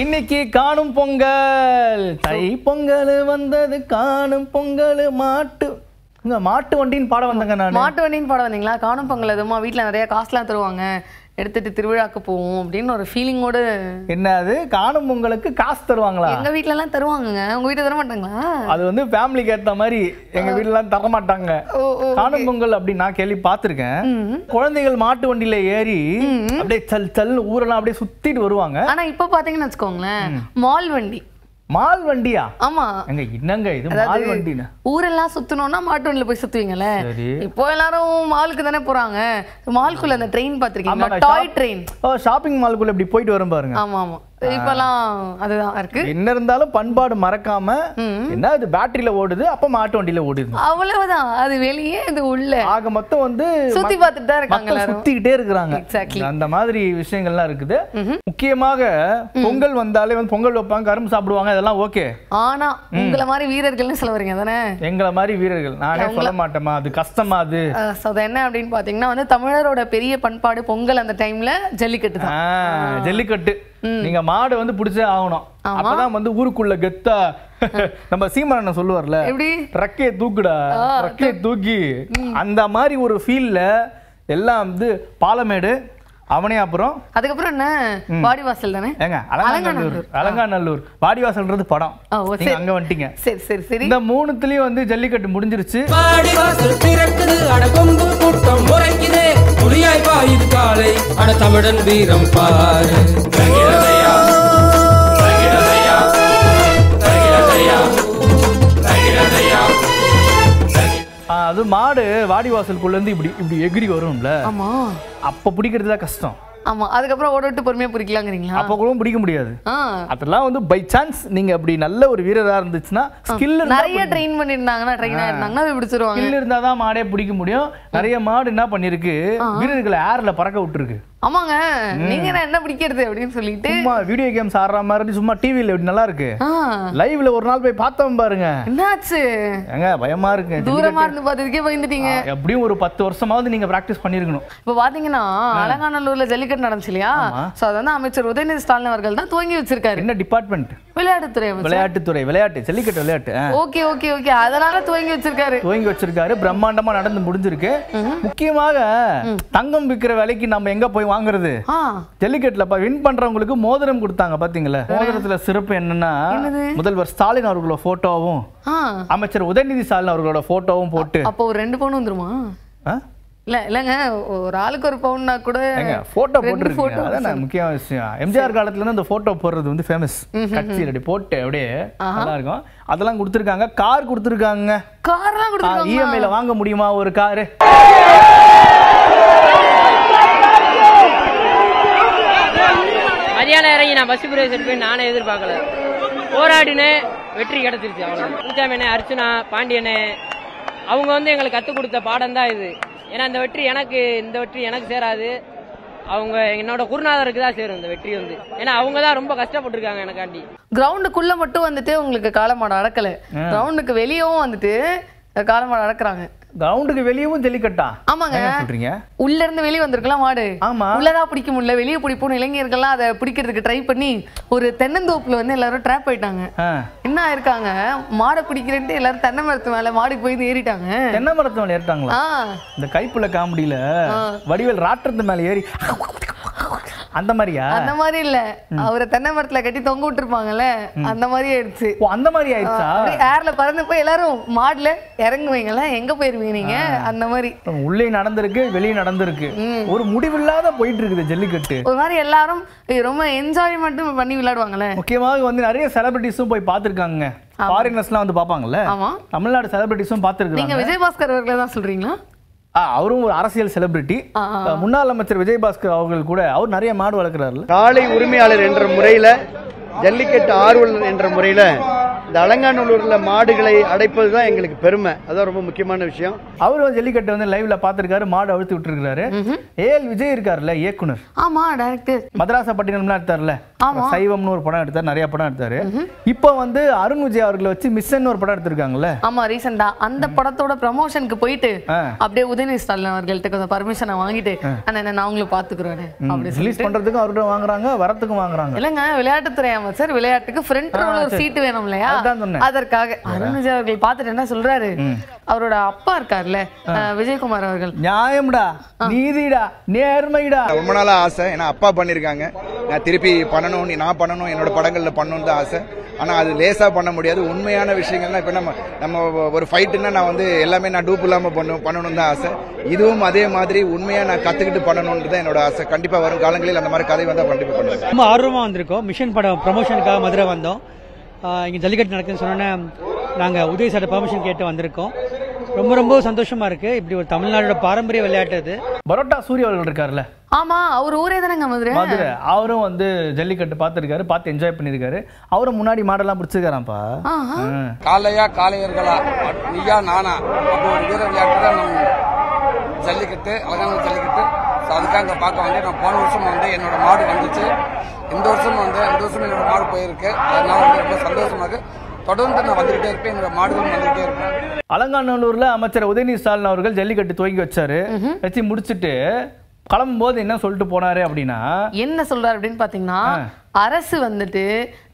இன்னைக்கு காணும் பொங்கல் தை பொங்கல் வந்தது காணும் பொங்கல் மாட்டு மாட்டு வண்டின்னு பாட வந்தாங்க நான் மாட்டு வண்டின்னு பாட வந்தீங்களா காணும் பொங்கல் எதுமா வீட்டில் நிறைய காசுலாம் தருவாங்க எடுத்துட்டு திருவிழாக்கு போவோம் அப்படின்னு ஒரு ஃபீலிங்கோட என்ன அது காணும் உங்களுக்கு காசு தருவாங்களா எங்க வீட்டுல எல்லாம் தருவாங்க உங்க வீட்டுல தர மாட்டாங்களா அது வந்து ஃபேமிலிக்கு ஏத்த மாதிரி எங்க வீட்டுல எல்லாம் தர மாட்டாங்க காணும் பொங்கல் அப்படின்னு நான் கேள்வி பார்த்திருக்கேன் குழந்தைகள் மாட்டு வண்டியில ஏறி அப்படியே சல் சல் ஊரெல்லாம் அப்படியே சுத்திட்டு வருவாங்க ஆனா இப்ப பாத்தீங்கன்னு வச்சுக்கோங்களேன் மால் வண்டி மால் வண்டியா ஆமா எங்க என்னங்க இது மால் வண்டினா ஊரெல்லாம் சுத்துனோம்னா மாட்டு வண்டியில போய் சுத்துவீங்களே இப்போ எல்லாரும் மாலுக்கு தானே போறாங்க மாலுக்குள்ள அந்த ட்ரெயின் பாத்திருக்கீங்க டாய் ட்ரெயின் ஓ ஷாப்பிங் மாலுக்குள்ள இப்படி போயிட்டு வரும் பாருங்க ஆமா ஆமா இப்பெல்லாம் அதுதான் இருக்கு என்ன இருந்தாலும் பண்பாடு மறக்காம என்ன அது பேட்டரியில ஓடுது அப்ப மாட்டு வண்டியில ஓடுது அவ்வளவுதான் அது வெளியே இது உள்ள ஆக மொத்தம் வந்து சுத்தி பார்த்துட்டு தான் இருக்காங்க சுத்திக்கிட்டே இருக்கிறாங்க அந்த மாதிரி விஷயங்கள்லாம் இருக்குது முக்கியமாக பொங்கல் வந்தாலே வந்து பொங்கல் வைப்பாங்க கரும்பு சாப்பிடுவாங்க இதெல்லாம் ஓகே ஆனா உங்களை மாதிரி வீரர்கள்னு சொல்ல வரீங்க தானே எங்களை மாதிரி வீரர்கள் நானே சொல்ல மாட்டேமா அது கஷ்டமா அது அது என்ன அப்படின்னு பாத்தீங்கன்னா வந்து தமிழரோட பெரிய பண்பாடு பொங்கல் அந்த டைம்ல ஜல்லிக்கட்டு தான் ஜல்லிக்கட்டு நீங்க மாடு வந்து பிடிச்சே ஆகணும் அப்பதான் வந்து ஊருக்குள்ள கெத்தா நம்ம சீமரண்ணன் சொல்லுவார்ல ரக்கையை தூக்குடா ரக்கையை தூக்கி அந்த மாதிரி ஒரு ஃபீல்ல எல்லாம் வந்து பாலமேடு அவனே அப்புறம் அதுக்கப்புறம் என்ன வாடிவாசல் தானே ஏங்க அலங்காநல்லூர் அலங்காநல்லூர் வாடிவாசல்ன்றது படம் நீங்க அங்க வந்துட்டீங்க சரி சரி சரி இந்த மூணுத்துலயும் வந்து ஜல்லிக்கட்டு முடிஞ்சிருச்சு வாடிவாசல் பிறக்குது அட கொம்பு கூட்டம் முறைக்குது புளியாய் பாயுது காலை அட தமிழன் வீரம் பாரு மாடு வாடி இருந்து இப்படி இப்படி எகிரி வரும்ல அப்ப பிடிக்கிறது தான் கஷ்டம் ஆமா அதுக்கப்புறம் ஓட விட்டு பொறுமையா பிடிக்கலாங்கிறீங்களா அப்ப கூட பிடிக்க முடியாது அதெல்லாம் வந்து பை சான்ஸ் நீங்க அப்படி நல்ல ஒரு வீரரா இருந்துச்சுன்னா ஸ்கில் நிறைய ட்ரெயின் பண்ணிருந்தாங்கன்னா ட்ரெயினா இருந்தாங்கன்னா அது பிடிச்சிருவாங்க ஸ்கில் இருந்தாதான் மாடே பிடிக்க முடியும் நிறைய மாடு என்ன பண்ணிருக்கு வீரர்களை ஏர்ல பறக்க விட்டுருக்கு ஆமாங்க நீங்க என்ன பிடிக்கிறது அப்படின்னு சொல்லிட்டு சும்மா வீடியோ கேம்ஸ் ஆடுற மாதிரி சும்மா டிவில இப்படி நல்லா இருக்கு லைவ்ல ஒரு நாள் போய் பார்த்தோம் பாருங்க என்னாச்சு ஏங்க பயமா இருக்கு தூரமா இருந்து பார்த்ததுக்கே பயந்துட்டீங்க எப்படியும் ஒரு பத்து வருஷமாவது நீங்க பிராக்டிஸ் பண்ணிருக்கணும் இப்ப பாத்தீங்கன்னா அலங்காநல்லூர்ல ஜல்லிக்கட்டு நடந்துச்சு இல்லையா சோ அதான் அமைச்சர் உதயநிதி ஸ்டாலின் அவர்கள் தான் துவங்கி வச்சிருக்காரு என்ன டிபார்ட்மெண்ட் விளையாட்டுத்துறை விளையாட்டுத்துறை விளையாட்டு ஜல்லிக்கட்டு விளையாட்டு ஓகே ஓகே ஓகே அதனால துவங்கி வச்சிருக்காரு துவங்கி வச்சிருக்காரு பிரம்மாண்டமா நடந்து முடிஞ்சிருக்கு முக்கியமாக தங்கம் விற்கிற விலைக்கு நம்ம எங்க போய் வாங்குறது ஜல்லிக்கட்டுல வின் பண்றவங்களுக்கு மோதிரம் கொடுத்தாங்க பாத்தீங்களா மோதிரத்துல சிறப்பு என்னன்னா முதல்வர் ஸ்டாலின் அவர்களோட போட்டோவும் அமைச்சர் உதயநிதி ஸ்டாலின் அவர்களோட போட்டோவும் போட்டு அப்போ ஒரு ரெண்டு பவுன் வந்துருமா இல்லை இல்லைங்க ஒரு ஆளுக்கு ஒரு பவுன்னா கூட ஃபோட்டோ போட்டுருக்கீங்க அதான் முக்கியமான விஷயம் எம்ஜிஆர் காலத்துலேருந்து அந்த ஃபோட்டோ போடுறது வந்து ஃபேமஸ் கட்சியில் அப்படி போட்டு அப்படியே நல்லா இருக்கும் அதெல்லாம் கொடுத்துருக்காங்க கார் கொடுத்துருக்காங்க கார்லாம் கொடுத்துருக்காங்க இஎம்ஐயில் e வாங்க முடியுமா ஒரு காரு மதியானம் இறங்கி நான் பஸ் பிரவேசம் போய் நானே எதிர்பார்க்கல போராடினேன் வெற்றி கிடைச்சிருச்சு அவ்வளோ அர்ச்சனா பாண்டியனு அவங்க வந்து எங்களுக்கு கற்றுக் கொடுத்த பாடம் தான் இது ஏன்னா இந்த வெற்றி எனக்கு இந்த வெற்றி எனக்கு சேராது அவங்க என்னோட குருநாதருக்கு தான் சேரும் இந்த வெற்றி வந்து ஏன்னா அவங்க தான் ரொம்ப கஷ்டப்பட்டிருக்காங்க எனக்காண்டி கிரவுண்டுக்குள்ள மட்டும் வந்துட்டு உங்களுக்கு காலமாடம் அடக்கல கிரவுண்டுக்கு வெளியவும் வந்துட்டு காலமாடம் நடக்கிறாங்க கிரவுண்டுக்கு வெளியவும் ஜல்லிக்கட்டா ஆமாங்க சொல்றீங்க உள்ள இருந்து வெளியே வந்திருக்கலாம் மாடு ஆமா உள்ளதா பிடிக்க முடியல வெளியே பிடிப்போம் இளைஞர்கள்லாம் அதை பிடிக்கிறதுக்கு ட்ரை பண்ணி ஒரு தென்னந்தோப்புல வந்து எல்லாரும் ட்ராப் ஆயிட்டாங்க என்ன ஆயிருக்காங்க மாடை பிடிக்கிறேன்ட்டு எல்லாரும் தென்னை மரத்து மேல மாடுக்கு போய் ஏறிட்டாங்க தென்னை மரத்து மேல ஏறிட்டாங்களா இந்த கைப்புள்ள காமெடியில வடிவேல் ராட்டுறது மேல ஏறி அந்த மாதிரியா அந்த மாதிரி இல்ல அவரை தென்னை மரத்துல கட்டி தொங்க விட்டுருப்பாங்கல்ல அந்த மாதிரி ஆயிடுச்சு ஓ அந்த மாதிரி ஆயிடுச்சா ஏர்ல பறந்து போய் எல்லாரும் மாடுல இறங்குவீங்களா எங்க போயிருவீங்க நீங்க அந்த மாதிரி உள்ளே நடந்திருக்கு வெளியே நடந்திருக்கு ஒரு முடிவில்லாத போயிட்டு இருக்குது ஜல்லிக்கட்டு ஒரு மாதிரி எல்லாரும் ரொம்ப என்ஜாய்மெண்ட் பண்ணி விளையாடுவாங்களே முக்கியமாக வந்து நிறைய செலிபிரிட்டிஸும் போய் பார்த்துருக்காங்க ஃபாரினர்ஸ்லாம் வந்து பார்ப்பாங்கல்ல ஆமா தமிழ்நாடு செலிபிரிட்டிஸும் பார்த்துருக்காங்க நீங்க விஜய் பாஸ்கர் அவர்களை தான் சொல்றீங்களா அவரும் ஒரு அரசியல் செலிபிரிட்டி முன்னாள் அமைச்சர் விஜயபாஸ்கர் அவர்கள் கூட அவர் நிறைய மாடு வளர்க்கிறார் காலை உரிமையாளர் என்ற முறையில் ஜல்லிக்கட்டு ஆர்வலர் என்ற முறையில் இந்த அலங்காநல்லூரில் மாடுகளை அடைப்பது தான் எங்களுக்கு பெருமை அதான் ரொம்ப முக்கியமான விஷயம் வந்து ஜல்லிக்கட்டு வந்து லைவ்ல பார்த்துருக்காரு மாடு அழுத்து விட்டுருக்காரு ஏல் விஜய் இருக்காருல்ல இயக்குனர் ஆமா டேரக்டர் பட்டினம்லாம் எடுத்தார்ல சைவம்னு ஒரு படம் எடுத்தார் நிறைய படம் எடுத்தாரு இப்போ வந்து அருண் விஜய் அவர்களை வச்சு மிஸ்ஸன் ஒரு படம் எடுத்திருக்காங்கல்ல ஆமா ரீசெண்டா அந்த படத்தோட ப்ரமோஷனுக்கு போயிட்டு அப்படியே உதயநிதி ஸ்டாலின் அவர்கள்ட்ட கொஞ்சம் பர்மிஷனை வாங்கிட்டு ஆனா நான் அவங்களும் பாத்துக்கிறேன் அப்படி ரிலீஸ் பண்றதுக்கும் அவர்கிட்ட வாங்குறாங்க வரத்துக்கும் வாங்குறாங்க இல்லங்க விளையாட்டுத்துறை அமைச்சர் விளையாட்டுக்கு ஃப்ரண்ட் ரோல் சீட்டு வேணும் இல்லையா அதற்காக அருண்விஜய் அவர்கள் பார்த்துட்டு என்ன சொல்றாரு அவரோட அப்பா இருக்கார்ல விஜயகுமார் அவர்கள் நியாயம்டா நீதிடா நேர்மைடா ரொம்ப நாளா ஆசை ஏன்னா அப்பா பண்ணிருக்காங்க நான் திருப்பி பண்ணணும் நான் பண்ணணும் என்னோட படங்கள்ல பண்ணணும் தான் ஆசை ஆனா அது லேசா பண்ண முடியாது உண்மையான விஷயங்கள்லாம் இப்ப நம்ம நம்ம ஒரு ஃபைட்டுன்னா நான் வந்து எல்லாமே நான் டூப் இல்லாம பண்ணும் பண்ணணும் தான் ஆசை இதுவும் அதே மாதிரி உண்மையா நான் கத்துக்கிட்டு கற்றுக்கிட்டு தான் என்னோட ஆசை கண்டிப்பா வரும் காலங்களில் அந்த மாதிரி கதை வந்தால் கண்டிப்பாக பண்ணுவேன் ரொம்ப ஆர்வமா வந்திருக்கோம் மிஷன் படம் ப்ரமோஷனுக்காக மதுரை வந்தோம் இங்கே ஜல்லிக்கட்டு நடக்குதுன்னு சொன்னோன்னே நாங்கள் உதவி சார் பர்மிஷன் கேட்டு வந்திருக்கோம் ரொம்ப ரொம்ப சந்தோஷமா இருக்கு இப்படி ஒரு தமிழ்நாடோட பாரம்பரிய விளையாட்டு அது பரோட்டா சூரிய அவர்கள் இருக்காருல்ல ஆமா அவர் ஊரே தானே மதுரை அவரும் வந்து ஜல்லிக்கட்டு பார்த்துருக்காரு பார்த்து என்ஜாய் பண்ணிருக்காரு அவரும் முன்னாடி மாடெல்லாம் பிடிச்சிருக்காராம்ப்பா காலையா காலையர்களா நீயா நானா அப்படி ஒரு வீர விளையாட்டு தான் ஜல்லிக்கட்டு அழகான ஜல்லிக்கட்டு அதுக்காக அங்கே பார்க்க வந்து நான் போன வருஷம் வந்து என்னோட மாடு வந்துச்சு இந்த வருஷம் வந்து இந்த வருஷம் என்னோட மாடு போயிருக்கு அதனால வந்து ரொம்ப சந்தோஷமாக தொடர்ந்து நான் வந்துகிட்டே இருப்பேன் என்னோட மாடுகள் வந்துகிட்டே இருப்பேன் அலங்காநல்லூர்ல அமைச்சர் உதயநிதி ஸ்டாலின் அவர்கள் ஜல்லிக்கட்டு துவங்கி வச்சாரு வச்சு முடிச்சுட்டு போது என்ன சொல்லிட்டு போனாரு அப்படின்னா என்ன சொல்றாரு அப்படின்னு பாத்தீங்கன்னா அரசு வந்துட்டு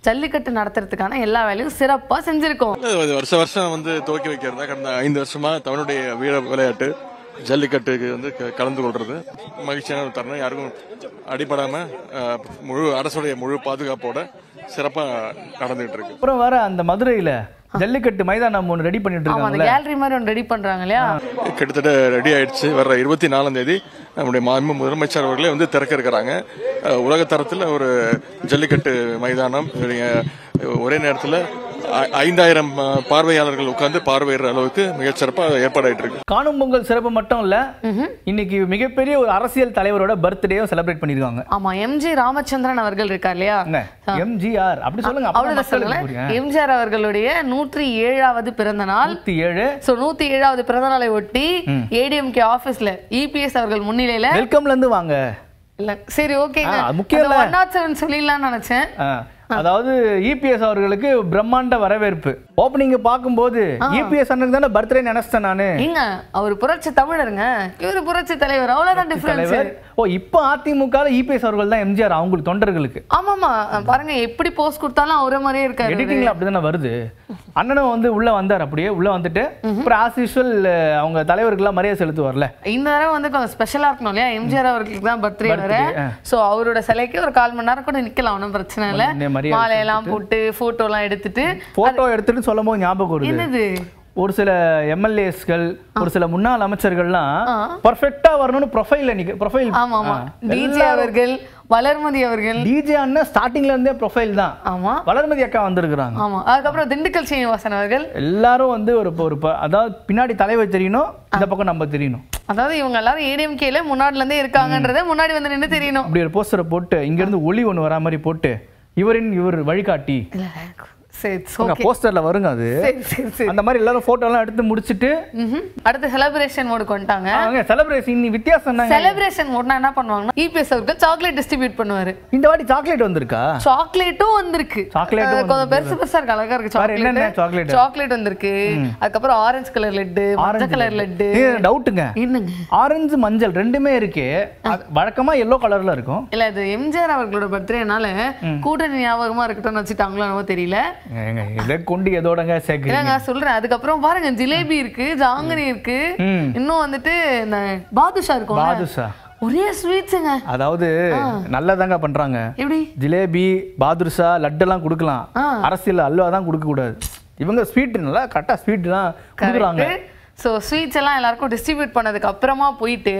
ஜல்லிக்கட்டு நடத்துறதுக்கான எல்லா வேலையும் சிறப்பா செஞ்சிருக்கோம் வருஷம் வருஷம் வந்து துவக்கி வைக்கிறது கடந்த ஐந்து வருஷமா தமிழுடைய வீர விளையாட்டு ஜல்லிக்கட்டுக்கு வந்து கலந்து கொள்றது மகிழ்ச்சியான தருணம் யாருக்கும் அடிபடாம முழு அரசுடைய முழு பாதுகாப்போட சிறப்பா நடந்துகிட்டு இருக்கு அப்புறம் வர அந்த மதுரையில ஜல்லிக்கட்டு மைதானம் ஒன்று ரெடி பண்ணிட்டு இருக்காங்க கேலரி மாதிரி ஒன்று ரெடி பண்றாங்க இல்லையா கிட்டத்தட்ட ரெடி ஆயிடுச்சு வர இருபத்தி நாலாம் தேதி நம்முடைய மாண்பு முதலமைச்சர் அவர்களே வந்து திறக்க இருக்கிறாங்க உலக தரத்தில் ஒரு ஜல்லிக்கட்டு மைதானம் ஒரே நேரத்தில் ஐந்தாயிரம் பார்வையாளர்கள் உட்கார்ந்து பார்வையிடுற அளவுக்கு மிகச்சிறப்பாக ஏற்பாடாயிட்டு இருக்கு காணும் பொங்கல் சிறப்பு மட்டும் இல்ல இன்னைக்கு மிகப்பெரிய ஒரு அரசியல் தலைவரோட பர்த்டே செலிப்ரேட் பண்ணிருக்காங்க ஆமா எம் ஜி ராமச்சந்திரன் அவர்கள் இருக்கா இல்லையா எம்ஜிஆர் அப்படி சொல்லுங்க அவ்வளவுதான் எம்ஜிஆர் அவர்களுடைய நூற்றி ஏழாவது பிறந்த நாள் ஏழு சோ நூத்தி ஏழாவது பிறந்த நாளை ஒட்டி ஏடிஎம்கே ஆபீஸ்ல இபிஎஸ் அவர்கள் முன்னிலையில வெல்கம்ல இருந்து வாங்க இல்ல சரி ஓகே முக்கியம் சொல்லிடலாம்னு நினைச்சேன் அதாவது இபிஎஸ் e அவர்களுக்கு பிரம்மாண்ட வரவேற்பு பார்க்கும் போது இபிஎஸ் e அண்ணனுக்கு தானே பர்த்டே நினைச்சேன் நானு அவர் புரட்சி தமிழருங்க இவர் புரட்சி தலைவர் அவ்வளவுதான் டிஃபரன்ஸ் ஓ இப்போ அதிமுக இபிஎஸ் e அவர்கள் தான் எம்ஜிஆர் அவங்களுக்கு தொண்டர்களுக்கு ஆமாமா பாருங்க எப்படி போஸ்ட் கொடுத்தாலும் அவரே மாதிரியே இருக்காரு எடிட்டிங்ல தான வருது அண்ணனும் வந்து உள்ள வந்தார் அப்படியே உள்ள வந்துட்டு அப்புறம் ஆஸ் யூஸ்வல் அவங்க தலைவருக்குலாம் மரியாதை செலுத்துவார்ல இந்த தடவை வந்து கொஞ்சம் ஸ்பெஷலா இருக்கணும் இல்லையா எம்ஜிஆர் அவர்களுக்கு தான் பர்த்டே வர சோ அவரோட சிலைக்கு ஒரு கால் மணி நேரம் கூட நிக்கலாம் ஒன்றும் பிரச்சனை இல்லை மாதிரி மாலையெல்லாம் போட்டு எல்லாம் எடுத்துட்டு ஃபோட்டோ எடுத்துட்டு சொல்லும் போது ஞாபகம் வருது என்னது ஒரு சில எம்எல்ஏஸ்கள் ஒரு சில முன்னாள் அமைச்சர்கள்லாம் பர்ஃபெக்டா வரணும்னு ப்ரொஃபைல் நிக்க ப்ரொஃபைல் ஆமா ஆமா டிஜே அவர்கள் வளர்மதி அவர்கள் டிஜே அண்ணா ஸ்டார்டிங்ல இருந்தே ப்ரொஃபைல் தான் ஆமா வளர்மதி அக்கா வந்திருக்கிறாங்க ஆமா அதுக்கப்புறம் திண்டுக்கல் சீனிவாசன் அவர்கள் எல்லாரும் வந்து ஒரு ஒரு அதாவது பின்னாடி தலைவர் தெரியணும் இந்த பக்கம் நம்ம தெரியணும் அதாவது இவங்க எல்லாரும் ஏடிஎம்கேல முன்னாடில இருந்தே இருக்காங்கன்றத முன்னாடி வந்து நின்று தெரியணும் அப்படி ஒரு போஸ்டரை போட்டு இங்க இருந்து ஒளி ஒன்று வரா மாதிரி போட்டு இவரின் இவர் வழிகாட்டி சரி ஓகே போஸ்டர்ல வருங்க அது அந்த மாதிரி எல்லாரும் போட்டோ எல்லாம் எடுத்து முடிச்சிட்டு அடுத்து செலிப்ரேஷன் மோடு கொண்டாங்க அவங்க செலிப்ரேஷன் நீ வித்தியாசம் தான் செலிப்ரேஷன் மோட்னா என்ன பண்ணுவாங்கன்னா இபிஎஸ் e அவருக்கு சாக்லேட் டிஸ்ட்ரிபியூட் பண்ணுவாரு இந்த வாட்டி சாக்லேட் வந்திருக்கா சாக்லேட்டும் வந்திருக்கு சாக்லேட் கொஞ்சம் பெருசு பெருசா இருக்கு அழகா இருக்கு சாக்லேட் சாக்லேட் சாக்லேட் வந்திருக்கு அதுக்கப்புறம் ஆரஞ்சு கலர் லெட்டு மஞ்சள் கலர் லெட்டு டவுட்டுங்க என்னங்க ஆரஞ்சு மஞ்சள் ரெண்டுமே இருக்கு வழக்கமா எல்லோ கலர்ல இருக்கும் இல்ல இது எம்ஜிஆர் அவர்களோட பர்த்டேனால கூட்டணி ஞாபகமா இருக்கட்டும்னு வச்சுட்டாங்களோ தெரியல சொல்றேன் அதுக்கப்புறம் பாருங்க ஜிலேபி இருக்கு இருக்கு இன்னும் வந்துட்டு பாதுஷா இருக்கும் பாதுஷா ஒரே ஸ்வீட்ஸுங்க அதாவது நல்லதாங்க பண்றாங்க எப்படி ஜிலேபி பாதுஷா கொடுக்கலாம் அரசியல் அல்வா தான் இவங்க ஸ்வீட் நல்லா கரெக்டா ஸ்வீட் தான் கொடுக்குறாங்க ஸோ ஸ்வீட்ஸ் எல்லாம் எல்லாருக்கும் டிஸ்ட்ரிபியூட் பண்ணதுக்கு அப்புறமா போயிட்டு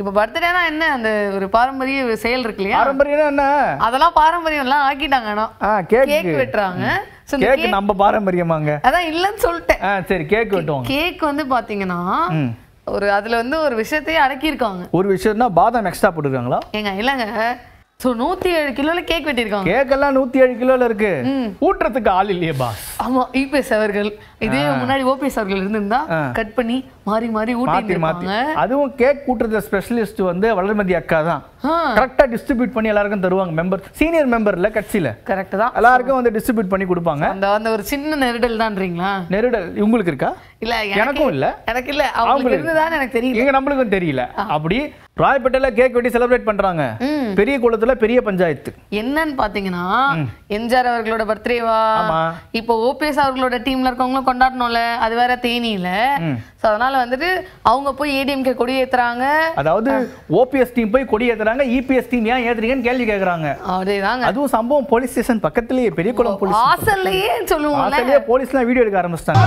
இப்போ பர்த்டேனா என்ன அந்த ஒரு பாரம்பரிய செயல் இருக்கு இல்லையா பாரம்பரியம் என்ன அதெல்லாம் பாரம்பரியம் எல்லாம் ஆக்கிட்டாங்க ஆனா கேக் வெட்டுறாங்க கேக் நம்ம பாரம்பரியமாங்க அதான் இல்லைன்னு சொல்லிட்டேன் சரி கேக் வெட்டுவோம் கேக் வந்து பாத்தீங்கன்னா ஒரு அதுல வந்து ஒரு விஷயத்தையே இருக்காங்க ஒரு விஷயம்னா பாதாம் எக்ஸ்ட்ரா போட்டுருக்காங்களா ஏங்க இல்லங்க ஸோ நூற்றி ஏழு கிலோவில் கேக் வெட்டியிருக்காங்க கேக்கெல்லாம் நூற்றி ஏழு கிலோவில் இருக்கு ஊட்டுறதுக்கு ஆள் இல்லையே பாஸ் ஆமாம் இபிஎஸ் அவர்கள் இதே முன்னாடி ஓபிஎஸ் அவர்கள் இருந்திருந்தா கட் பண்ணி மாறி மாறி மாற்றி மாற்றி அதுவும் கேக் கூட்டுறது ஸ்பெஷலிஸ்ட் வந்து வளர்மதி அக்கா தான் கரெக்டா டிஸ்ட்ரிபியூட் பண்ணி எல்லாருக்கும் தருவாங்க மெம்பர் சீனியர் மெம்பர்ல கட்சியில கரெக்ட் தான் எல்லாருக்கும் வந்து டிஸ்ட்ரிபியூட் பண்ணி கொடுப்பாங்க அந்த அந்த ஒரு சின்ன நெருடல் தான்ன்றீங்களா நெருடல் உங்களுக்கு இருக்கா இல்ல எனக்கும் இல்ல எனக்கு இல்ல அவங்களுக்கு இருந்ததான் எனக்கு தெரியல எங்க நம்மளுக்கும் தெரியல அப்படி ராயப்பேட்டையில கேக் வெட்டி செலிப்ரேட் பண்றாங்க பெரிய குளத்துல பெரிய பஞ்சாயத்து என்னன்னு பாத்தீங்கன்னா எம்ஜிஆர் அவர்களோட பர்த்டேவா இப்போ ஓபிஎஸ் அவர்களோட டீம்ல இருக்கவங்களும் கொண்டாடணும்ல அது வேற தேனியில சோ அதனால வந்துட்டு அவங்க போய் ஏடிஎம்கே கொடி ஏத்துறாங்க அதாவது ஓபிஎஸ் டீம் போய் கொடி ஏத்துறாங்க இபிஎஸ் e டீம் ஏன் ஏத்துறீங்கன்னு கேள்வி கேக்குறாங்க அதேதாங்க அதுவும் சம்பவம் போலீஸ் ஸ்டேஷன் பக்கத்துலயே பெரிய குளம் போலீஸ் வாசல்லையே சொல்லுவோம் வாசல்லையே போலீஸ்லாம் வீடியோ எடுக்க ஆரம்பிச்சிட்டாங்க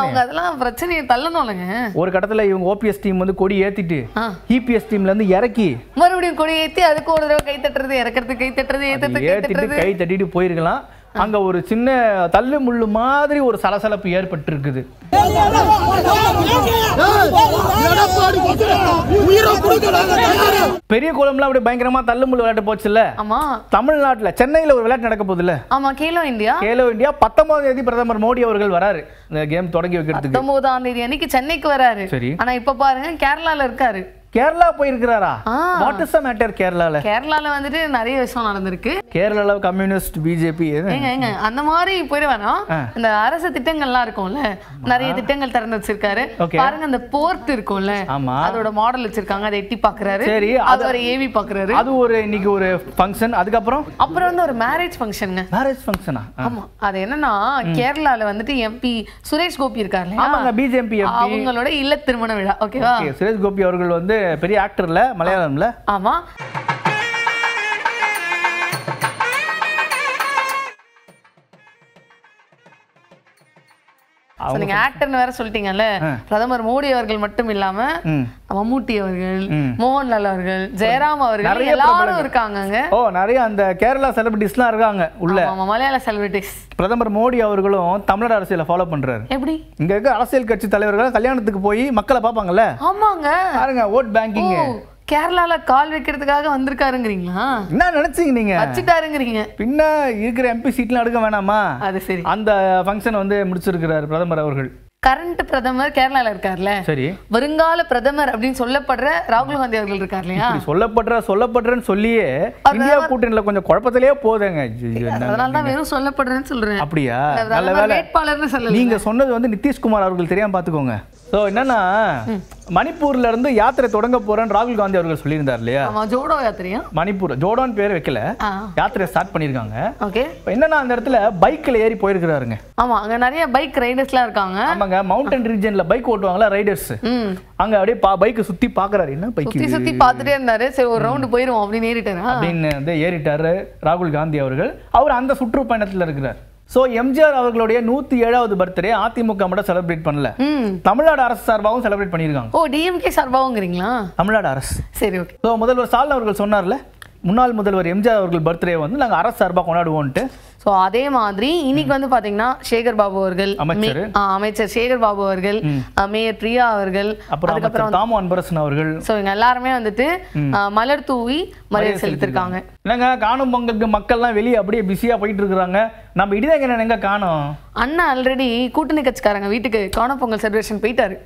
அவங்க அதெல்லாம் பிரச்சனையை தள்ளணும்லங்க ஒரு கட்டத்துல இவங்க ஓபிஎஸ் டீம் வந்து கொடி ஏத்திட்டு இபிஎஸ் டீம்ல e இருந்து இறக்கி மறுபடியும் கொடி ஏத்தி அதுக்கு ஒரு தடவை கை தட்டுறது இறக்கிறது கை தட்டுறது ஏத்துறது ஏத்திட்டு கை தட்டிட்டு போயிருக்கலாம் அங்க ஒரு சின்ன தள்ளு முள்ளு மாதிரி ஒரு சலசலப்பு ஏற்பட்டு இருக்குது உயிரை பெரிய கோலம்லாம் அப்படியே பயங்கரமா தள்ளுமுள் விளையாட்டு போச்சு இல்ல ஆமா தமிழ்நாட்டுல சென்னையில ஒரு விளையாட்டு நடக்க போகுது இல்ல ஆமா கேலோ இந்தியா கேலோ இந்தியா பத்தொன்பதாம் தேதி பிரதமர் மோடி அவர்கள் வராரு இந்த கேம் தொடங்கி வைக்கிறதுக்கு பத்தொன்பதாம் தேதி அன்னைக்கு சென்னைக்கு வராரு சரி ஆனா இப்ப பாருங்க கேரளால இருக்காரு கேரளா போயிருக்கிறாரா வாட் இஸ் த மேட்டர் கேரளால கேரளால வந்துட்டு நிறைய விஷயம் நடந்திருக்கு கேரளால கம்யூனிஸ்ட் பிஜேபி அந்த மாதிரி போயிட வேணாம் இந்த அரசு திட்டங்கள்லாம் இருக்கும்ல நிறைய திட்டங்கள் திறந்து வச்சிருக்காரு பாருங்க அந்த போர்ட் இருக்கும்ல அதோட மாடல் வச்சிருக்காங்க அதை எட்டி பாக்குறாரு சரி அது ஒரு ஏவி பாக்குறாரு அது ஒரு இன்னைக்கு ஒரு ஃபங்க்ஷன் அதுக்கப்புறம் அப்புறம் வந்து ஒரு மேரேஜ் ஃபங்க்ஷனுங்க மேரேஜ் ஃபங்க்ஷனா ஆமா அது என்னன்னா கேரளால வந்துட்டு எம்பி சுரேஷ் கோபி இருக்காரு ஆமாங்க பிஜேபி அவங்களோட இல்ல திருமண விழா ஓகேவா சுரேஷ் கோபி அவர்கள் வந்து பெரிய ஆக்டர் இல்லை மலையாளம்ல ஆமாம் நீங்க ஆக்டர்னு வேற சொல்லிட்டீங்கல்ல பிரதமர் மோடி அவர்கள் மட்டும் இல்லாம மம்முட்டி அவர்கள் மோகன்லால் அவர்கள் ஜெயராம் அவர்கள் எல்லாரும் இருக்காங்க ஓ நிறைய அந்த கேரளா செலிபிரிட்டிஸ்லாம் இருக்காங்க உள்ள மலையாள செலிபிரிட்டிஸ் பிரதமர் மோடி அவர்களும் தமிழர் அரசியலை ஃபாலோ பண்றாரு எப்படி இங்க இருக்க அரசியல் கட்சி தலைவர்கள் கல்யாணத்துக்கு போய் மக்களை பாப்பாங்கல்ல ஆமாங்க பாருங்க ஓட் பேங்கிங் கேரளால கால் வைக்கிறதுக்காக வந்திருக்காருங்கிறீங்களா என்ன நினைச்சீங்க நீங்க வச்சுட்டாருங்கிறீங்க பின்ன இருக்கிற எம்பி சீட்லாம் எடுக்க வேணாமா அது சரி அந்த ஃபங்க்ஷன் வந்து முடிச்சிருக்கிறாரு பிரதமர் அவர்கள் கரண்ட் பிரதமர் கேரளால இருக்கார்ல சரி வருங்கால பிரதமர் அப்படின்னு சொல்லப்படுற ராகுல் காந்தி அவர்கள் இருக்கார் இல்லையா சொல்லப்படுற சொல்லப்படுறன்னு சொல்லியே இந்தியா கூட்டணியில கொஞ்சம் குழப்பத்திலேயே போதுங்க அதனாலதான் வெறும் சொல்லப்படுறேன்னு சொல்றேன் அப்படியா நல்ல வேலை நீங்க சொன்னது வந்து நிதிஷ்குமார் அவர்கள் தெரியாம பாத்துக்கோங்க ஸோ என்னன்னா மணிப்பூர்ல இருந்து யாத்திரை தொடங்க போறேன்னு ராகுல் காந்தி அவர்கள் சொல்லியிருந்தார் இல்லையா ஜோடோ யாத்திரையா மணிப்பூர் ஜோடோன்னு பேர் வைக்கல யாத்திரை ஸ்டார்ட் பண்ணிருக்காங்க ஓகே என்னன்னா அந்த இடத்துல பைக்ல ஏறி போயிருக்கிறாருங்க ஆமா அங்க நிறைய பைக் ரைடர்ஸ்லாம் இருக்காங்க ஆமாங்க சொல்றாங்க மவுண்டன் ரீஜன்ல பைக் ஓட்டுவாங்களா ரைடர்ஸ் அங்க அப்படியே பைக் சுத்தி பாக்குறாரு என்ன பைக் சுத்தி பாத்துட்டே இருந்தாரு சரி ஒரு ரவுண்ட் போயிரும் அப்படின்னு ஏறிட்டாரு அப்படின்னு வந்து ஏறிட்டாரு ராகுல் காந்தி அவர்கள் அவர் அந்த சுற்றுப்பயணத்துல இருக்கிறார் ஸோ எம்ஜிஆர் அவர்களுடைய நூத்தி ஏழாவது பர்த்டே அதிமுக மட்டும் செலிப்ரேட் பண்ணல தமிழ்நாடு அரசு சார்பாகவும் செலிப்ரேட் பண்ணியிருக்காங்க ஓ டிஎம்கே சார்பாகவுங்கிறீங்களா தமிழ்நாடு அரசு சரி ஓகே ஸோ முதல்வர் ஸ்டாலின் அவர்கள் சொன்னார்ல முன்னாள் முதல்வர் எம்ஜிஆர் அவர்கள் பர்த்டே வந்து நாங்கள் அரசு சார்பாக கொண்டாடுவோன்ட்டு ஸோ அதே மாதிரி இன்னைக்கு வந்து பார்த்தீங்கன்னா சேகர் பாபு அவர்கள் அமைச்சர் அமைச்சர் சேகர் பாபு அவர்கள் மேயர் பிரியா அவர்கள் அதுக்கப்புறம் தாமோ அன்பரசன் அவர்கள் ஸோ இவங்க எல்லாருமே வந்துட்டு மலர் தூவி மரியாதை செலுத்திருக்காங்க என்னங்க காணும் பொங்கலுக்கு மக்கள்லாம் வெளியே அப்படியே பிஸியாக போயிட்டு இருக்கிறாங்க நம்ம இடிதாங்க என்னங்க காணும் அண்ணா ஆல்ரெடி கூட்டணி கட்சிக்காரங்க வீட்டுக்கு காணும் பொங்கல் செலிப்ரேஷன் போயிட்டாரு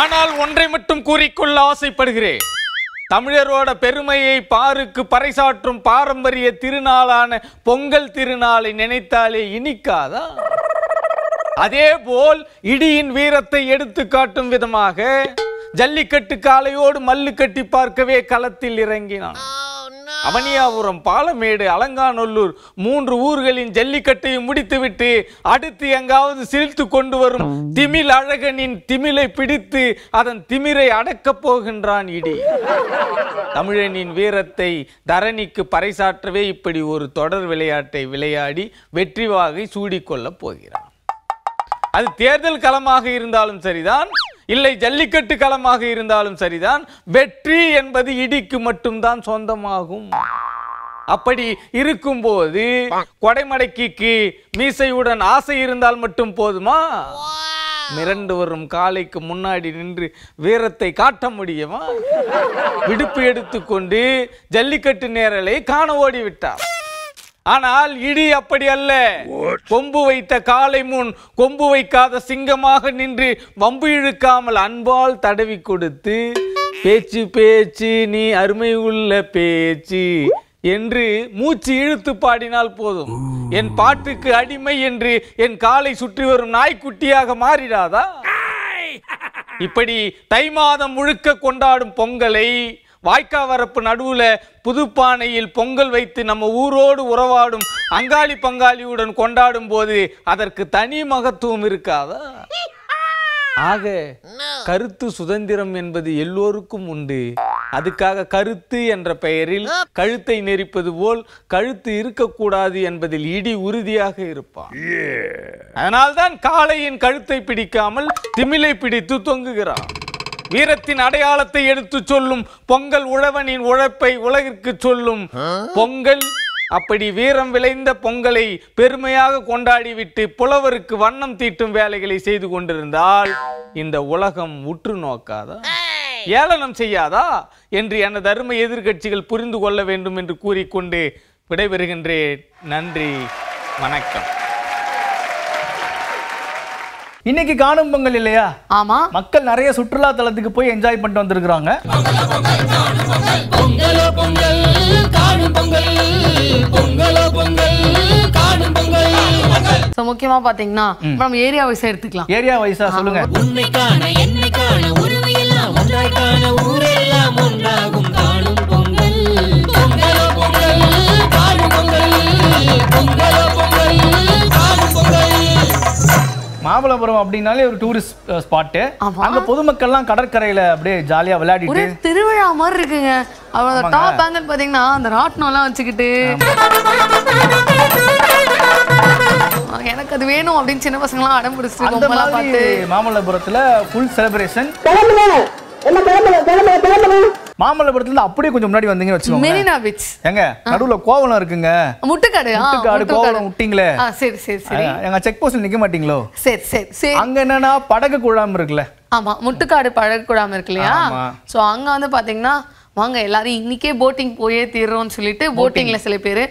ஆனால் ஒன்றை மட்டும் கூறிக்கொள்ள ஆசைப்படுகிறேன் தமிழரோட பெருமையை பாருக்கு பறைசாற்றும் பாரம்பரிய திருநாளான பொங்கல் திருநாளை நினைத்தாலே இனிக்காதா அதே போல் இடியின் வீரத்தை எடுத்து காட்டும் விதமாக ஜல்லிக்கட்டு காலையோடு மல்லு கட்டி பார்க்கவே களத்தில் இறங்கினான் அவனியாபுரம் பாலமேடு அலங்காநல்லூர் மூன்று ஊர்களின் ஜல்லிக்கட்டையும் முடித்துவிட்டு அடுத்து எங்காவது சிரித்து கொண்டு வரும் திமிழ் அழகனின் திமிழை பிடித்து அதன் திமிரை அடக்கப் போகின்றான் இடி தமிழனின் வீரத்தை தரணிக்கு பறைசாற்றவே இப்படி ஒரு தொடர் விளையாட்டை விளையாடி வெற்றி வாகை சூடிக்கொள்ளப் போகிறான் அது தேர்தல் களமாக இருந்தாலும் சரிதான் இல்லை ஜல்லிக்கட்டு களமாக இருந்தாலும் சரிதான் வெற்றி என்பது இடிக்கு மட்டும்தான் சொந்தமாகும் அப்படி இருக்கும்போது கொடைமடைக்கு மீசையுடன் ஆசை இருந்தால் மட்டும் போதுமா மிரண்டு வரும் காலைக்கு முன்னாடி நின்று வீரத்தை காட்ட முடியுமா விடுப்பு எடுத்துக்கொண்டு ஜல்லிக்கட்டு நேரலை காண ஓடிவிட்டார் ஆனால் இடி அப்படி அல்ல கொம்பு வைத்த காலை முன் கொம்பு வைக்காத சிங்கமாக நின்று வம்பு இழுக்காமல் அன்பால் தடவி கொடுத்து பேச்சு பேச்சு நீ அருமை உள்ள பேச்சு என்று மூச்சு இழுத்து பாடினால் போதும் என் பாட்டுக்கு அடிமை என்று என் காலை சுற்றி வரும் நாய்க்குட்டியாக மாறிடாதா இப்படி தை மாதம் முழுக்க கொண்டாடும் பொங்கலை வாய்க்கா வரப்பு நடுவில் புதுப்பானையில் பொங்கல் வைத்து நம்ம ஊரோடு உறவாடும் அங்காளி பங்காளியுடன் கொண்டாடும் போது அதற்கு தனி மகத்துவம் இருக்காதா ஆக கருத்து சுதந்திரம் என்பது எல்லோருக்கும் உண்டு அதுக்காக கருத்து என்ற பெயரில் கழுத்தை நெரிப்பது போல் கழுத்து இருக்கக்கூடாது என்பதில் இடி உறுதியாக இருப்பான் அதனால்தான் காளையின் கழுத்தை பிடிக்காமல் திமிலை பிடித்து தொங்குகிறான் வீரத்தின் அடையாளத்தை எடுத்து சொல்லும் பொங்கல் உழவனின் உழைப்பை உலகிற்கு சொல்லும் பொங்கல் அப்படி வீரம் விளைந்த பொங்கலை பெருமையாக கொண்டாடிவிட்டு புலவருக்கு வண்ணம் தீட்டும் வேலைகளை செய்து கொண்டிருந்தால் இந்த உலகம் உற்று நோக்காதா ஏளனம் செய்யாதா என்று எனது அருமை எதிர்கட்சிகள் புரிந்து கொள்ள வேண்டும் என்று கூறிக்கொண்டு விடைபெறுகின்றேன் நன்றி வணக்கம் இன்னைக்கு காணும் பொங்கல் இல்லையா ஆமா மக்கள் நிறைய சுற்றுலா தலத்துக்கு போய் என்ஜாய் பண்ணிட்டு வந்திருக்கிறாங்க ஸோ முக்கியமா பாத்தீங்கன்னா நம்ம ஏரியா வைஸா எடுத்துக்கலாம் ஏரியா வைஸா சொல்லுங்க உன்னை காண என்னை காண உறவையெல்லாம் ஒன்றாய் காண ஊரெல்லாம் ஒன்றாகும் மாமல்லபுரம் அப்படின்னாலே ஒரு டூரிஸ்ட் ஸ்பாட்டு அங்க பொதுமக்கள்லாம் கடற்கரையில அப்படியே ஜாலியா விளையாடிட்டு திருவிழா மாதிரி இருக்குங்க அவங்க டாப் ஆங்கிள் பாத்தீங்கன்னா அந்த ராட்டினம் எல்லாம் வச்சுக்கிட்டு எனக்கு அது வேணும் அப்படின்னு சின்ன பசங்களாம் அடம் பிடிச்சிட்டு மாமல்லபுரத்துல ஃபுல் செலிப்ரேஷன் மாமல்லபுரத்துல அப்படியே கொஞ்சம் முன்னாடி வந்தீங்கன்னு வச்சுக்கோங்க மெரினா பீச் எங்க நடுவுல கோவலம் இருக்குங்க முட்டுக்காடு முட்டுக்காடு கோவலம் விட்டீங்களே சரி சரி சரி எங்க செக் போஸ்ட்ல நிக்க மாட்டீங்களோ சரி சரி சரி அங்க என்னன்னா படகு குழாம் இருக்குல்ல ஆமா முட்டுக்காடு படகு குழாம் இருக்கு இல்லையா சோ அங்க வந்து பாத்தீங்கன்னா வாங்க எல்லாரும் இன்னைக்கே போட்டிங் போயே தீர்றோம்னு சொல்லிட்டு போட்டிங்ல சில பேர்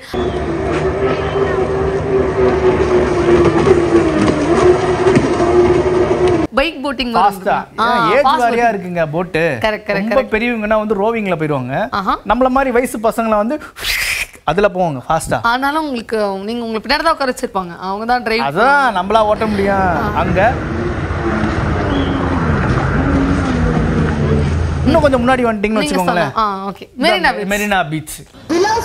பைக் போட்டிங் ஃபாஸ்டா ஏஜ் வாரியா இருக்குங்க போட் கரெக்ட் ரொம்ப பெரியவங்கன்னா வந்து ரோவிங்ல போயிடுவாங்க நம்மள மாதிரி வயசு பசங்களை வந்து அதுல போவாங்க ஃபாஸ்டா ஆனாலும் உங்களுக்கு நீங்க உங்களுக்கு பின்னாடி தான் உட்கார வச்சிருப்பாங்க அவங்க தான் டிரைவ் அதான் நம்மளா ஓட்ட முடியும் அங்க இன்னும் கொஞ்சம் முன்னாடி வந்துட்டீங்கன்னு வச்சுக்கோங்களேன் மெரினா பீச்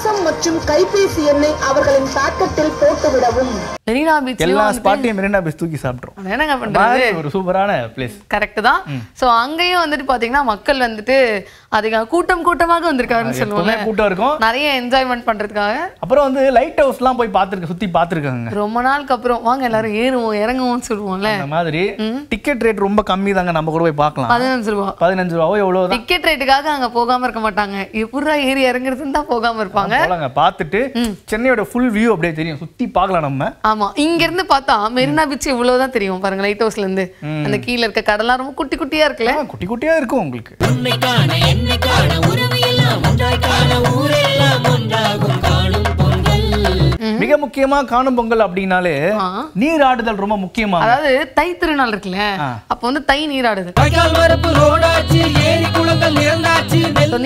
வாட்ஸ்அப் மற்றும் கைபேசி எண்ணை அவர்களின் பாக்கெட்டில் போட்டுவிடவும் மெரினா பீச் எல்லா ஸ்பாட்டையும் மெரினா பீச் தூக்கி சாப்பிட்றோம் என்னங்க பண்றது ஒரு சூப்பரான பிளேஸ் கரெக்ட் தான் சோ அங்கேயும் வந்துட்டு பாத்தீங்கன்னா மக்கள் வந்துட்டு அதிக கூட்டம் கூட்டமாக வந்திருக்காங்கன்னு சொல்லுவாங்க கூட்டம் இருக்கும் நிறைய என்ஜாய்மெண்ட் பண்றதுக்காக அப்புறம் வந்து லைட் ஹவுஸ் எல்லாம் போய் பாத்துருக்க சுத்தி பாத்துருக்காங்க ரொம்ப நாளுக்கு அப்புறம் வாங்க எல்லாரும் ஏறுவோம் இறங்குவோம்னு சொல்லுவோம்ல அந்த மாதிரி டிக்கெட் ரேட் ரொம்ப கம்மி தாங்க நம்ம கூட போய் பார்க்கலாம் பதினஞ்சு ரூபா பதினஞ்சு ரூபாவோ எவ்வளவு டிக்கெட் ரேட்டுக்காக அங்க போகாம இருக்க மாட்டாங்க எப்படா ஏறி இறங்குறதுன்னு தான் போகாம இருப்பாங்க போறாங்க போலாங்க பார்த்துட்டு சென்னையோட ஃபுல் வியூ அப்படியே தெரியும் சுத்தி பார்க்கலாம் நம்ம ஆமா இங்க இருந்து பார்த்தா மெரினா பீச் இவ்வளவுதான் தெரியும் பாருங்க லைட் ஹவுஸ்ல இருந்து அந்த கீழ இருக்க கடலா ரொம்ப குட்டி குட்டியா இருக்குல்ல குட்டி குட்டியா இருக்கும் உங்களுக்கு உன்னை காண என்னை காண உறவு எல்லாம் உண்டாய் காண ஊரெல்லாம் ஒன்றாகும் காணும் மிக முக்கியமா காணும் பொங்கல் அப்படின்னாலே நீராடுதல் ரொம்ப முக்கியமா அதாவது தை திருநாள் இருக்குல்ல அப்ப வந்து தை நீராடுதல்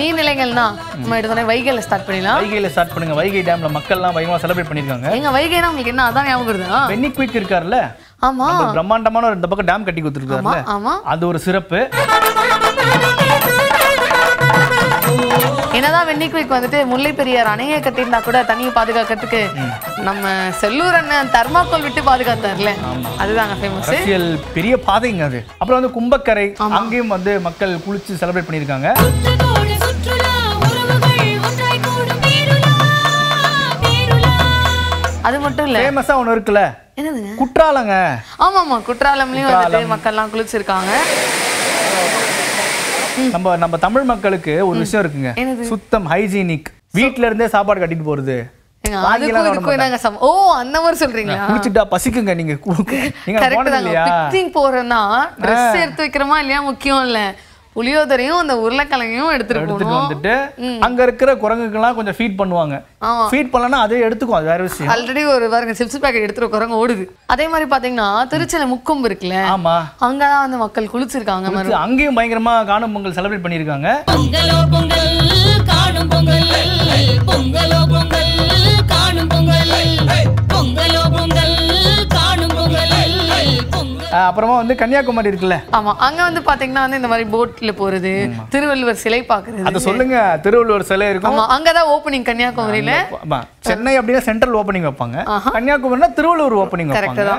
நீர்நிலைகள் ஸ்டார்ட் ஸ்டார்ட் பண்ணுங்க வைகை மக்கள்லாம் பண்ணிருக்காங்க உங்களுக்கு ஞாபகம் ஆமா பிரம்மாண்டமான ஒரு இந்த பக்கம் டேம் கட்டி அது ஒரு சிறப்பு என்னதான் வெண்ணிக்குவிக்கு வந்துட்டு முல்லை பெரியார் அணையை கட்டியிருந்தா கூட தனியை பாதுகாக்கிறதுக்கு நம்ம செல்லூர் அண்ணன் தர்மாக்கோள் விட்டு பாதுகாத்தார்ல அதுதாங்க ஃபேமஸ் அரசியல் பெரிய பாதைங்க அது அப்புறம் வந்து கும்பக்கரை அங்கேயும் வந்து மக்கள் குளிச்சு செலிப்ரேட் பண்ணியிருக்காங்க அது மட்டும் இல்ல ஃபேமஸா ஒன்று இருக்குல்ல குற்றாலங்க ஆமா ஆமா குற்றாலம்லயும் மக்கள்லாம் குளிச்சிருக்காங்க நம்ம நம்ம தமிழ் மக்களுக்கு ஒரு விஷயம் இருக்குங்க சுத்தம் ஹைஜீனிக் வீட்ல இருந்தே சாப்பாடு கட்டிட்டு போறது ஓ அந்த மாதிரி சொல்றீங்களா பசிக்குங்க நீங்க போறதா எடுத்து வைக்கிறோமா இல்லையா முக்கியம் இல்ல புளியோதரையும் அந்த உருளைக்கிழங்கையும் எடுத்துட்டு வந்துட்டு அங்க இருக்கிற குரங்குக்கெல்லாம் கொஞ்சம் ஃபீட் பண்ணுவாங்க ஃபீட் பண்ணலன்னா அதே எடுத்துக்கும் அது வேற விஷயம் ஆல்ரெடி ஒரு பாருங்க சிப்ஸ் பேக்கெட் எடுத்துட்டு குரங்கு ஓடுது அதே மாதிரி பாத்தீங்கன்னா திருச்சியில முக்கொம்பு இருக்குல்ல ஆமா அங்கதான் அந்த மக்கள் குளிச்சிருக்காங்க அங்கேயும் பயங்கரமா காணும் பொங்கல் செலிப்ரேட் பண்ணிருக்காங்க பொங்கலோ பொங்கல் காணும் பொங்கல் பொங்கலோ பொங்கல் காணும் பொங்கல் பொங்கலோ பொங்கல் அப்புறமா வந்து கன்னியாகுமரி இருக்குல்ல ஆமா அங்க வந்து பாத்தீங்கன்னா வந்து இந்த மாதிரி போட்ல போறது திருவள்ளுவர் சிலை பாக்குறது அது சொல்லுங்க திருவள்ளுவர் சிலை இருக்கும் தான் ஓப்பனிங் கன்னியாகுமரியில சென்னை அப்படியே சென்ட்ரல் ஓப்பனிங் வைப்பாங்க கன்னியாகுமரினா திருவள்ளுவர் ஓப்பனிங் வைப்பாங்க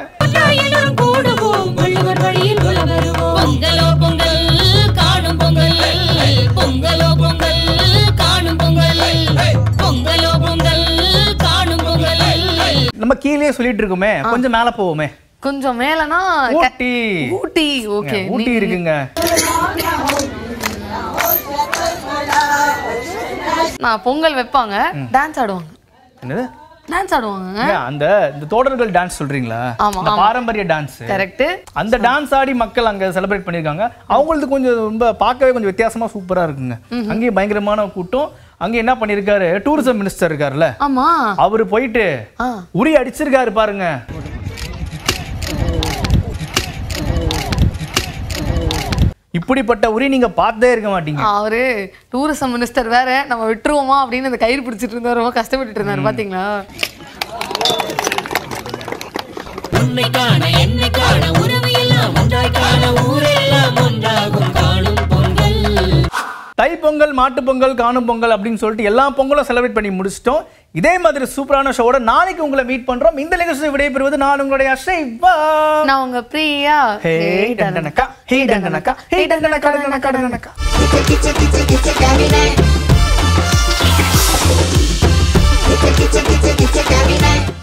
நம்ம கீழே சொல்லிட்டு இருக்கோமே கொஞ்சம் மேல போவோமே கொஞ்சம் மேலனா ஊட்டி ஊட்டி ஓகே ஊட்டி இருக்குங்க நான் பொங்கல் வைப்பாங்க டான்ஸ் ஆடுவாங்க என்னது டான்ஸ் ஆடுவாங்க அந்த இந்த தோடர்கள் டான்ஸ் சொல்றீங்களா அந்த பாரம்பரிய டான்ஸ் கரெக்ட் அந்த டான்ஸ் ஆடி மக்கள் அங்க सेलिब्रेट பண்ணிருக்காங்க அவங்களுக்கு கொஞ்சம் ரொம்ப பார்க்கவே கொஞ்சம் வித்தியாசமா சூப்பரா இருக்குங்க அங்கேயும் பயங்கரமான கூட்டம் அங்க என்ன பண்ணிருக்காரு டூரிசம் மினிஸ்டர் இருக்கார்ல ஆமா அவரு போயிட்டு உரி அடிச்சிருக்காரு பாருங்க இப்படிப்பட்ட உரி நீங்க பார்த்தே இருக்க மாட்டீங்க அவரு டூரிசம் மினிஸ்டர் வேற நம்ம விட்டுருவோமா அப்படின்னு அந்த கயிறு பிடிச்சிட்டு இருந்தா ரொம்ப கஷ்டப்பட்டு இருந்தாரு பாத்தீங்களா உறவு எல்லாம் ஊரெல்லாம் ஒன்றாகும் காணும் பொங்கல் தைப்பொங்கல் மாட்டுப்பொங்கல் காணும் பொங்கல் அப்படின்னு சொல்லிட்டு எல்லா பொங்கலும் செலிப்ரேட் பண்ணி முடிச்சிட்டோம் இதே மாதிரி சூப்பரான ஷோட நாளைக்கு உங்களை மீட் பண்றோம் இந்த நிகழ்ச்சி விடைபெறுவது நான் உங்களுடைய அசை நான் உங்க பிரியா